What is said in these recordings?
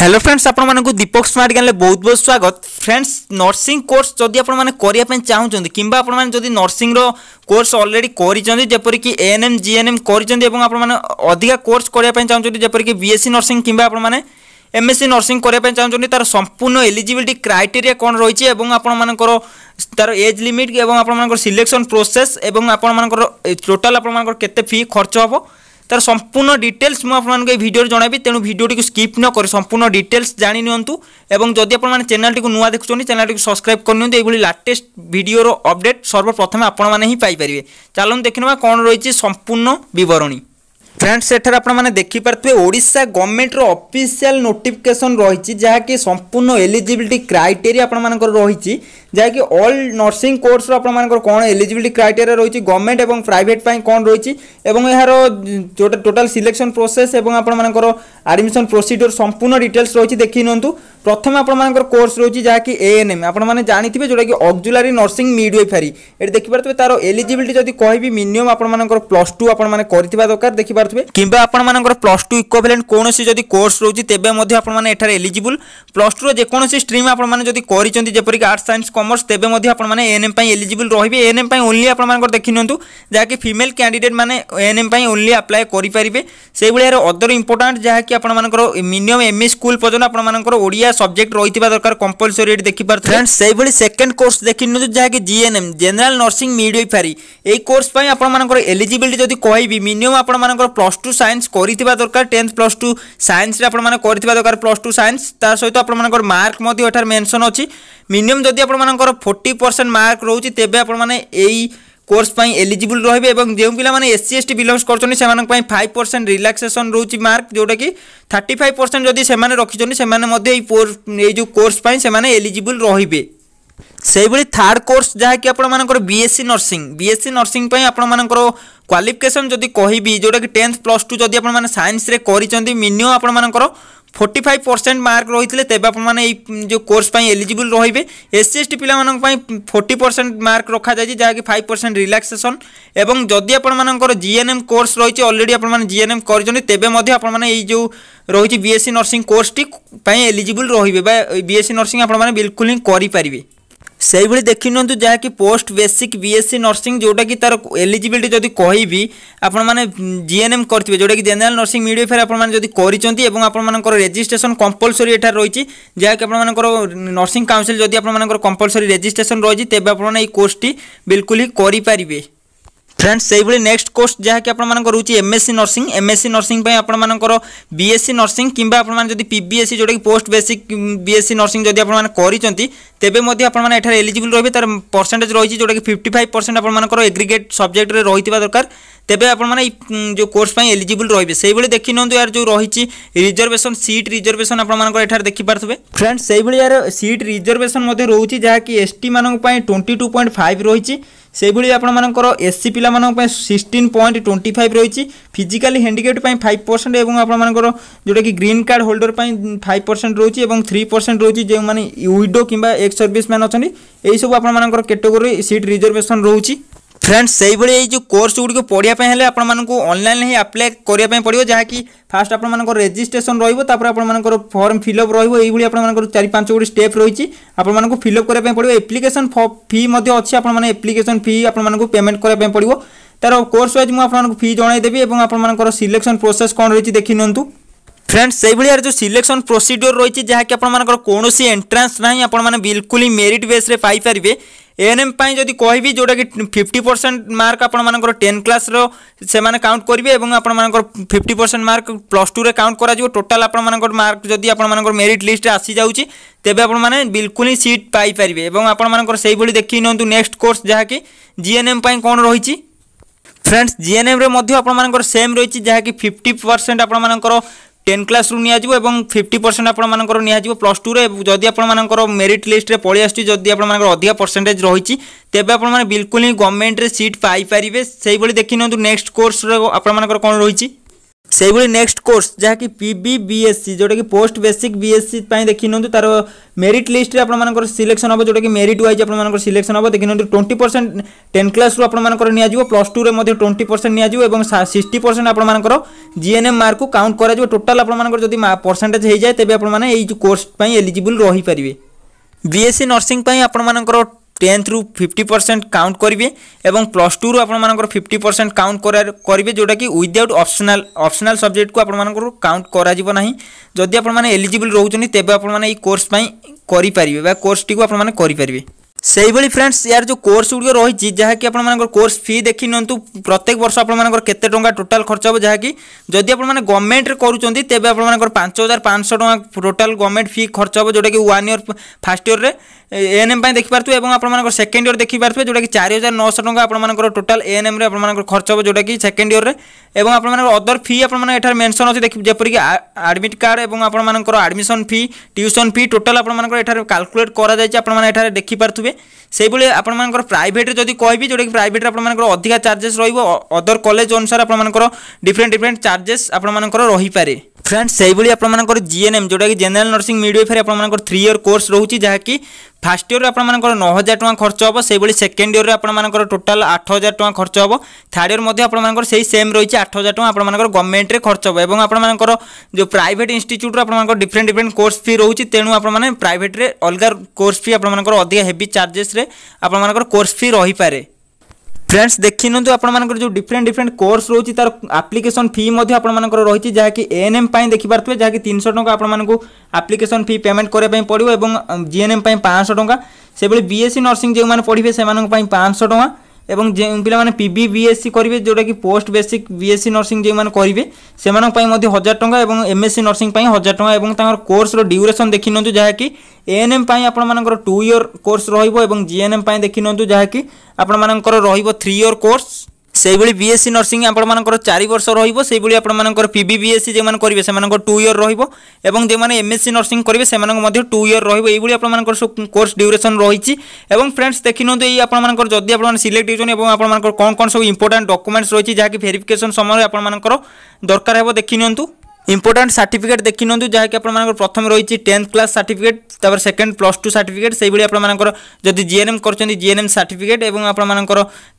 hello friends আপনার Dipak smart জ্ঞানে বহু বহু স্বাগত ফ্রেন্ডস নর্সিং কোর্স যদি আপনার করা চাহুন কিংবা আপনার যদি নর্সিংর কোর্স অলরেডি করছেন যেপরিক এএনএম জিএনএম করছেন এবং আপনার অধিকা কোর্স করা চাহুন যেপরিক বিএসসি নর্সিং কিংবা আপনার এমএসসি নর্সিং করা চাহুন তার সম্পূর্ণ এলিজিবিলিটি ক্রাইটেরিয়া কম রয়েছে এবং আপনার তার এজ লিমিট এবং আপনার সিলেকশন প্রোসেস এবং আপনার টোটাল আপনার কেতে ফি খরচ হব তার সম্পূর্ণ ডিটেলস মু আপনার এই ভিডিওরে জনাবি তেমন ভিডিওটি স্কিপ নকি সম্পূর্ণ ডিটেলস জানি নিউ এবং যদি আপনার চ্যানেলটি নূয়া দেখুছেন চ্যানেলটি সবসক্রাইব করে নিতে এইভাবে লাটেস্ট ভিডিওর অপডেট সর্বপ্রথমে আপনার হি পাইপারে চালু দেখে নেওয়া কম রয়েছে সম্পূর্ণ বিবরণী ফ্রেন্ডস এখানে আপনার দেখিপারে ওড়শা গভর্নমেন্টর অফিসিয়াল নোটিফিকেসন রয়েছে যা কি সম্পূর্ণ এলিজিবিলিটি ক্রাইটেরিয়া আপনার রয়েছে যা কি অল নর্সিং কোর্সর আপনার কোণ এলিজিবিলিটি ক্রাইটেরিয়া রয়েছে গভর্নমেন্ট এবং প্রাইভেট পাই কোণ রয়েছে এবং এর টোটাল সিলেকশন প্রোসেস এবং আপনার আডমিশন প্রোসিডিওর সম্পূর্ণ ডিটেলস রয়েছে দেখি নিউ প্রথমে আপনার কোর্স রয়েছে যা কি এএনএম আপনার জাঁথিবে যেটা কি অক্জুলারি নর্সিং মিডওয়েফারি এটি দেখিপারে তার এলিজিবিলিটি যদি কহবি মিনিমম আপনার প্লস টু আপনার করে দরকার দেখিপারে কিংবা আপনার প্লস টু ইকোভেলেন্ট কৌশি যদি কোর্স রয়েছে তেবে আপনার এখানে এলিজিবল প্লস টুর যেকোন স্ট্রিম আপনার যদি করছেন যেপরিক আর্টস সাইন্স কমর্স তেবে আপনার এএনএম এলিজিবল রহবে এএনএম ওনলি আপনার দেখি নিউ যা কি ফিমেল ক্যাডিডেট মানে এএনএম ওনলি আপ্লাই করে পারে সেইভাবে অদর ইম্পর্টাট যা কি আপনার মিনিমম এমই স্কুল পর্যন্ত আপনার ওড়িয়া যা সবজেক্ট রয়েছে দরকার কম্পলসরি এটি দেখিপার ফ্রেন্ডস সেইভাবে সেকেন্ড কোর্স দেখিনিও যা জিএনএম জেনারেল নর্সিং মিডওয়াইফারি এই কোর্স পাই আপনার এলিজিবিলিটি যদি কহবি মিনিমম আপনার প্লস টু সাইন্স করে দরকার টেন্থ প্লস টু সাইন্সরে আপনার করে দরকার প্লস টু সাইন্স তা সহ আপনার মার্ক এঠার মেনশন অ মিনিমম যদি আপনার ফোর্টি পরসেন্ট মার্ক রয়েছে তেমনি আপনার এই কোর্স পাই এলিজিবল রহবে এবং যে পিলা মানে এসসি এসটি বিলংস করছেন সে ফাইভ পরসেন্ট রিলাক্সেসন রয়েছে মার্ক যেটাকি থার্টি ফাইভ পরসেন্ট যদি সে রক্ষিছেন সে এই এই যে কোর্স পাই সে এলিজিবল রহবে সেইভাবে থার্ড কোর্স যা কি আপনার বিএসসি নর্সিং বিএসসি নর্সিং পাই আপনার କ୍ୱାଲିଫିକେସନ୍ ଯଦି କହିବି ଯେଉଁଟାକି ଟେନ୍ଥ ପ୍ଲସ୍ ଟୁ ଯଦି ଆପଣମାନେ ସାଇନ୍ସରେ କରିଛନ୍ତି ମିନିମମ୍ ଆପଣମାନଙ୍କର ফোর্টি ফাইভ পরসেন্ট মার্ক রয়েছে তেবে আপনার এই যে কোর্স এলিজিবল রহবে এসসি এসটি পিলা ফোর্টি পরসেন্ট মার্ক রখা যাই যা কি ফাইভ পরসেন্ট রিলাক্সেসন এবং যদি আপনার জিএনএম কোর্স রয়েছে অলরেডি আপনার জিএনএম করছেন তেবে আপনার মানে এই যে রয়েছে বিএসসি নর্সিং কোর্সটি এলিজিবল রহবে বা বিএসসি নর্সিং আপনার বিলকুল হি করে সেইভাবে দেখি যা কি পোস্ট বেসিক বিএসসি নর্সিং কি তার এলিজিবিলিটি যদি কহিবি আপনার মানে জিএনএম করতে কি জেনারেল নর্সিং মিডওয়াইফার আপনার যদি করছেন এবং আপনার রেজিষ্ট্রেসন কম্পলসরি এটার রয়েছে যা কি আপনার নর্সিং কাউন্সিল যদি আপনার কম্পলসরি রেজিষ্ট্রেসন রয়েছে তবে আপনার এই কোর্সটি বিলকুল করে করে फ्रेंड्स সেইভাবে নেক্সট কোর্স যাকি আপনার রয়েছে এমএসসি নর্সিং এমএসসি নর্সিং আপনার বিএসসি নর্সিং কিংবা আপনার যদি পিবিএসসি যেটা কি পোস্ট বেসিক বিএসসি নর্সিং যদি আপনার করছেন তেবে আপনার এখানে এলিজিবল রয়েছে তার পরসেটেজ রয়েছে যেটা কি ফিফটি ফাইভ পরসেন্ট আপনার এগ্রিগেট সবজেক্টরে রয়েছে দরকার তেবে আপনার এই যে কোর্স এলিজিবল রয়েছে সেইভাবে দেখি নিউ ইয়ার যে রয়েছে রিজর্ভেসন সিট রিজর্ভেসন আপনার এখানে দেখিপারে ফ্রেন্ডস সেইভাবে ইয়ার সিট রিজর্ভেসন রয়েছে যা কি এসটি মানুষ টোয়েন্টি টু পয়েন্ট ফাইভ রয়েছে সেইভাবে আপনার এসসি পিলা সিক্সটিন পয়েন্ট টোয়েন্টি ফাইভ রয়েছে ফিজিকালি হ্যান্ডিক্যাপ্ট ফাইভ পরসেন্ট এবং আপনার যেটা কি গ্রিন কার্ড হোল্ডর ফাইভ পরসেন্ট রয়েছে এবং থ্রি পরসেন্ট রয়েছে যে উইডো কিংবা এক্স সর্ভিস ম্যান অনেক এইসব আপনার ক্যাটেগোরি সিট রিজর্ভেসন রয়েছে फ्रेंड्स ସେହିଭଳି ଏଇ ଯେଉଁ କୋର୍ସ ଗୁଡ଼ିକୁ ପଢ଼ିବା ପାଇଁ ହେଲେ ଆପଣମାନଙ୍କୁ ଅନଲାଇନ୍ ହିଁ ଆପ୍ଲାଏ କରିବା ପାଇଁ ପଡ଼ିବ ଯାହାକି ଫାଷ୍ଟ ଆପଣମାନଙ୍କର ରେଜିଷ୍ଟ୍ରେସନ୍ ରହିବ ତାପରେ ଆପଣମାନଙ୍କର ଫର୍ମ ଫିଲ୍ଅପ୍ ରହିବ ଏଇଭଳି ଆପଣମାନଙ୍କର ଚାରି ପାଞ୍ଚ ଗୋଟି ଷ୍ଟେପ୍ ରହିଛି ଆପଣମାନଙ୍କୁ ଫିଲ୍ଅପ୍ କରିବା ପାଇଁ ପଡ଼ିବ ଆପ୍ଲିକେସନ୍ ଫି ମଧ୍ୟ ଅଛି ଆପଣମାନେ ଆପ୍ଲିକେସନ୍ ଫି ଆପଣମାନଙ୍କୁ ପେମେଣ୍ଟ କରିବା ପାଇଁ ପଡ଼ିବ ତାର କୋର୍ସ ୱାଇଜ୍ ମୁଁ ଆପଣମାନଙ୍କୁ ଫି ଜଣାଇଦେବି ଏବଂ ଆପଣମାନଙ୍କର ସିଲେକ୍ସନ୍ ପ୍ରୋସେସ୍ କ'ଣ ରହିଛି ଦେଖି ନିଅନ୍ତୁ फ्रेंड्स से भाई यार जो सिलेक्शन प्रोसीड्योर रही है जहाँकि आपर कौन एंट्रांस ना आपण मैंने बिल्कुल ही मेरीट बेस्रे पारे এএনএম পাই যদি কহবি যেটাকি ফিফটি পরসেন্ট মার্ক আপনার টেন ক্লাসর সে কাউন্ট করবে এবং আপনার ফিফটি পরসেন্ট মার্ক প্লস টুরে কাউন্ট করা টোটাল আপনার মার্ক যদি আপনার মেরিট লিস্টে আসি যাচ্ছে তেবে আপনার বিলকুল হি সিট পাইপারে এবং আপনার সেইভাবে দেখি নিউ নেক্সট কোর্স যা কি জিএনএম পাই কোণ রয়েছে ফ্রেন্ডস জিএনএম রে মধ্যে আপনার সেম রয়েছে যা কি ফিফটি পরসেন্ট আপনার টেন ক্লাস্রু নিয়ে এবং ফিফটি পরসেন্ট আপনার নিয়ে প্লস টুরে যদি আপনার মেরিট লিষ্টে পড়ে আসছে যদি আপনার অধিক পরসেন্টেজ রয়েছে তেমনি আপনার বিলকুল হি গভর্নমেন্টে সিট পাইপারে সেইভাবে দেখি নিউ নেক্সট কোর্সর আপনার কোণ রয়েছে সেইভাবে নেক্সট কোর্স যা কি পিবি বিএসসি যেটা কি পোস্ট বেসিক বিএসসি পাই দেখি নিউ তার মেরিট লিস্টে আপনার সিলেকশন হব যেটা কি মেরিট ওয়াইজ আপনার সিলেকশন হব দেখি নিউ টোয়েন্টি পরসেন্ট টেন ক্লাসরু আপনার নিয়ে প্লস টুরে টোয়েন্টি পরসেন্ট নিয়ে এবং সিক্সটি পরসেন্ট আপনার জিএনএম মার্ক কাউন্ট করা টোটাল আপনার যদি পরসেন্টেজ হয়ে যায় তেমনি আপনার এই কোর্স এলিজিবল রহিপারে বিএসসি নর্সিং আপনার টেন্থ রু ফিফটি পরসেন্ট কাউন্ট করবে এবং প্লস টু রু আপনার ফিফটি পরসেন্ট কাউন্ট করবে যেটা কি উইদাউট অপসনাল অপসনাল সবজেক্ট কু আপনার কাউন্ট করা না যদি আপনার এলিজিবল রোচ তেবে আপনার এই কোর্স পাই করে কোর্সটি আপনার করে সেইভাবে ফ্রেন্ডস ইয়ার যে কোর্স গুড়ি রয়েছে যাকি আপনার কোর্স ফি দেখি নিউ প্রত্যেক বর্ষ আপনার কেতে টাকা টোটাল খরচ হব যাকি যদি আপনার গভর্নমেন্টরে করছেন তেমনি আপনার পাঁচ হাজার পাঁচশো টাকা টোটাল গভর্নমেন্ট ফি খরচ হব যেটা কি ওয়ান ইয়র ফার্স্ট ইয়র্রে এএনএম পাই দেখিপারে এবং আপনার সেকেন্ড ইয়র দেখিপারে যেটা কি চারি হাজার নশো টাকা আপনার টোটাল এএনএম্রে আপনার খরচ হব যেটা কি সেকেন্ড ইয়র্রে এবং আপনার অদর ফি আপনার এখানে মেনশন অনেক যেপরিক আডমিট কার্ড এবং আপনার admission fee tuition fee total আপনার এখানে কাল্কুলেট করা যাই আপনার এখানে দেখিপারে পারিবে সেইভাবে আপনার প্রাইভেট যদি কবি যেটাকি প্রাইভেট আপনার অধিকা চার্জেস রহব অদর কলেজ অনুসারে আপনার ডিফরেন্ট ডিফরেন্ট চার্জেস আপনার রহিপারে ফ্রেন্ডস সেইভাবে আপনার জিএনএম যেটা কি জেনারেল নর্সিং মিডওয়েফারি আপনার থ্রি ইয়র কোর্স রয়েছে যা কি ফার্স্ট ইয়র আপনার ন হাজার টাকা খরচ হব সেইভাবে সেকেন্ড ইয়র আপনার টোটাল আট হাজার টাকা খরচ হব থার্ড ইয়র মধ্যে আপনার সেই সেম রয়েছে আট হাজার টাকা আপনার গভর্নমেন্টে খরচ হব এবং আপনার যে প্রাইভেট ইনস্টিচ্ୟୁଟ୍ର আপনার ডিফরেন্ট ডিফরেন্ট কোর্স ফি রয়েছে তেণু আপনার প্রাইভেট্রে অলগা কোর্স ফি আপনার অধিক হেভি চার্জেসে আপনার কোর্স ফি রহিপারে फ्रेंड्स देखिनियंतु ଆପଣମାନଙ୍କର ଯୋଉ ଡିଫରେଣ୍ଟ ଡିଫରେଣ୍ଟ କୋର୍ସ ରହୁଛି ତାର ଆପ୍ଲିକେସନ ଫି ମଧ୍ୟ ଆପଣମାନଙ୍କର ରହିଛି ଯାହାକି ଏଏନଏମ୍ ପାଇଁ ଦେଖିପାରୁଥିବେ ଯାହାକି ତିନିଶହ ଟଙ୍କା ଆପଣମାନଙ୍କୁ ଆପ୍ଲିକେସନ ଫି ପେମେଣ୍ଟ କରିବା ପାଇଁ ପଡ଼ିବ ଏବଂ ଜିଏନ୍ଏମ୍ ପାଇଁ ପାଞ୍ଚଶହ ଟଙ୍କା ସେଭଳି ବିଏସ୍ସି ନର୍ସିଂ ଯେଉଁମାନେ ପଢ଼ିବେ ସେମାନଙ୍କ ପାଇଁ ପାଞ୍ଚଶହ ଟଙ୍କା এবং যে ପିଲାମାନେ P B B S C କରିବେ ଯେଉଁଟାକି post basic B S C nursing ଯେଉଁମାନେ କରିବେ ସେମାନଙ୍କ ପାଇଁ ମଧ୍ୟ ହଜାର ଟଙ୍କା ଏବଂ ଏମ୍ ଏସ୍ ସି ନର୍ସିଂ ପାଇଁ ହଜାର ଟଙ୍କା ଏବଂ ତାଙ୍କର କୋର୍ସର ଡ୍ୟୁରେସନ୍ ଦେଖିନିଅନ୍ତୁ ଯାହାକି ଏଏନ୍ଏମ୍ ପାଇଁ ଆପଣମାନଙ୍କର ଟୁ ଇୟର୍ କୋର୍ସ ରହିବ ଏବଂ ଜିଏନ୍ଏମ୍ ପାଇଁ ଦେଖିନିଅନ୍ତୁ ଯାହାକି ଆପଣମାନଙ୍କର ରହିବ ଥ୍ରୀ ଇୟର୍ କୋର୍ସ সেইভাবে বিএসসি নর্সিং আপনার চারি বর্ষ রহব সেইভাবে আপনার পিবি বিএসসি যে করবে সে টু ইয়র রহব এবং যে এমএসসি নর্সিং করবে সে টু ইয়র রহব এইভাবে আপনার কোর্স ডিউরেসন রয়েছে এবং ফ্রেন্ডস দেখি নিউ এই আপনার যদি আপনার সিলেক্ট হয়েছেন এবং আপনার কম কম সব ইম্পর্টাট ডকুমেন্টস রয়েছে যা কি ভেরিফিকেসন সময় আপনার দরকার হব দেখি নিউ ইম্পর্টাট সার্টিফিকেট দেখি নিউ যা কি আপনার প্রথমে রয়েছে টেন্থ ক্লাস সার্টিফিকেট তারপরে সেকেন্ড প্লস টু সার্টিফিকেট সেইভাবে আপনার যদি জিএনএম করছেন জিএনএম সার্টিফিকেট এবং আপনার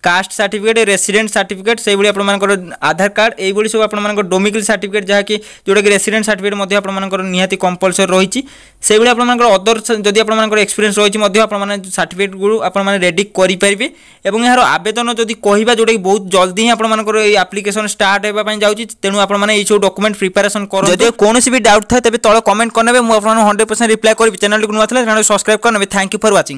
কাস্ট সার্টিফিকেট রেসিডেন্ট সার্টিফিকেট সেইভাবে আপনার আধার কার্ড এইভাবে সব আপনার ডোমিকল সার্টিফিকেট যা কি যেটা কি রেসিডেন্ট সার্টিফিকেট আপনার নিহতি কম্পলসরি রয়েছে সেইভাবে আপনার অদর যদি আপনার এক্সপিরিয়েন্স রয়েছে আপনার সার্টিফিকেট গুলো আপনার রেডি করে পারবে এবং এর আবেদন যদি কহা যেটা কি বহু জলদি হি আপনার এই আপ্লিকেসন স্টার্ট হওয়া যাচ্ছে তেমন আপনার এইসব ডকুমেন্ট প্রিপারেসন ইনভেস্টিগেশন করো যদি কোনসি বি ডাউট থাকে তবে তলে কমেন্ট করে নেবে মু আপনাদের 100% রিপ্লাই করবি চ্যানেলটি নয়া থাকে চ্যানেল সবসক্রাইব করে নেবে থ্যাংক ইউ ফর ওয়াচিং